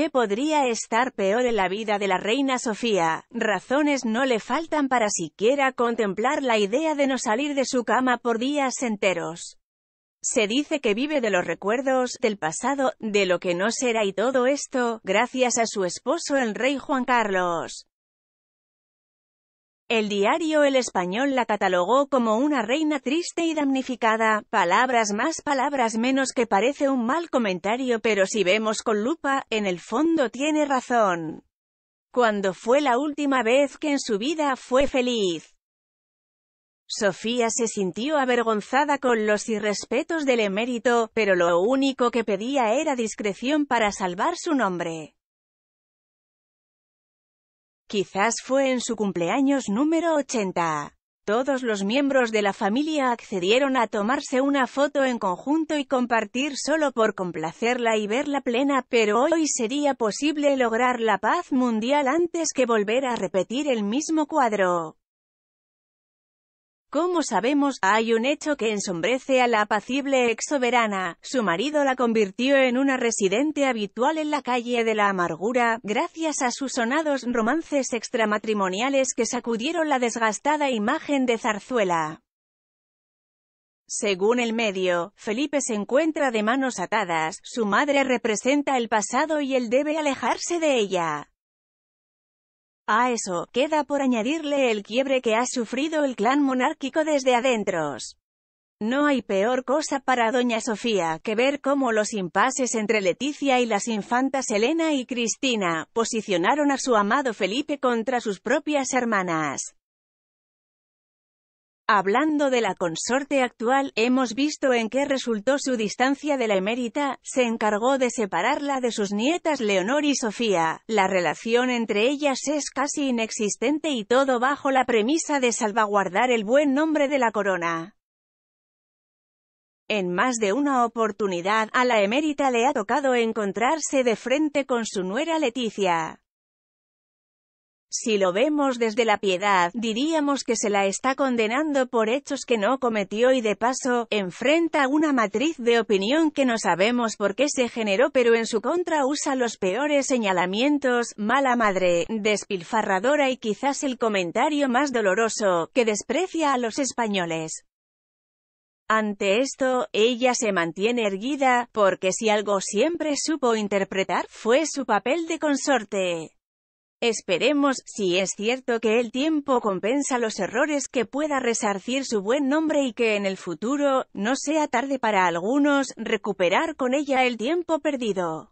¿Qué podría estar peor en la vida de la reina Sofía? Razones no le faltan para siquiera contemplar la idea de no salir de su cama por días enteros. Se dice que vive de los recuerdos, del pasado, de lo que no será y todo esto, gracias a su esposo el rey Juan Carlos. El diario El Español la catalogó como una reina triste y damnificada, palabras más palabras menos que parece un mal comentario pero si vemos con lupa, en el fondo tiene razón. Cuando fue la última vez que en su vida fue feliz? Sofía se sintió avergonzada con los irrespetos del emérito, pero lo único que pedía era discreción para salvar su nombre. Quizás fue en su cumpleaños número 80. Todos los miembros de la familia accedieron a tomarse una foto en conjunto y compartir solo por complacerla y verla plena, pero hoy sería posible lograr la paz mundial antes que volver a repetir el mismo cuadro. Como sabemos, hay un hecho que ensombrece a la apacible ex soberana. Su marido la convirtió en una residente habitual en la calle de la amargura, gracias a sus sonados romances extramatrimoniales que sacudieron la desgastada imagen de Zarzuela. Según el medio, Felipe se encuentra de manos atadas, su madre representa el pasado y él debe alejarse de ella. A eso, queda por añadirle el quiebre que ha sufrido el clan monárquico desde adentros. No hay peor cosa para doña Sofía que ver cómo los impases entre Leticia y las infantas Elena y Cristina posicionaron a su amado Felipe contra sus propias hermanas. Hablando de la consorte actual, hemos visto en qué resultó su distancia de la emérita, se encargó de separarla de sus nietas Leonor y Sofía. La relación entre ellas es casi inexistente y todo bajo la premisa de salvaguardar el buen nombre de la corona. En más de una oportunidad, a la emérita le ha tocado encontrarse de frente con su nuera Leticia. Si lo vemos desde la piedad, diríamos que se la está condenando por hechos que no cometió y de paso, enfrenta una matriz de opinión que no sabemos por qué se generó pero en su contra usa los peores señalamientos, mala madre, despilfarradora y quizás el comentario más doloroso, que desprecia a los españoles. Ante esto, ella se mantiene erguida, porque si algo siempre supo interpretar fue su papel de consorte. Esperemos, si es cierto que el tiempo compensa los errores que pueda resarcir su buen nombre y que en el futuro, no sea tarde para algunos, recuperar con ella el tiempo perdido.